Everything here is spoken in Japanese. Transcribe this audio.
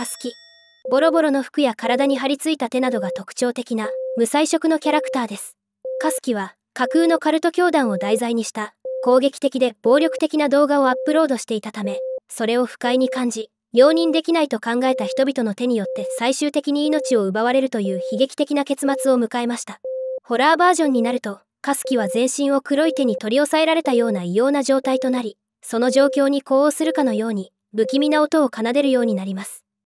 カスキボロボロの服や体に張り付いた手などが特徴的な無彩色のキャラクターですカスキは架空のカルト教団を題材にした攻撃的で暴力的な動画をアップロードしていたためそれを不快に感じ容認できないと考えた人々の手によって最終的に命を奪われるという悲劇的な結末を迎えましたホラーバージョンになるとカスキは全身を黒い手に取り押さえられたような異様な状態となりその状況に呼応するかのように不気味な音を奏でるようになります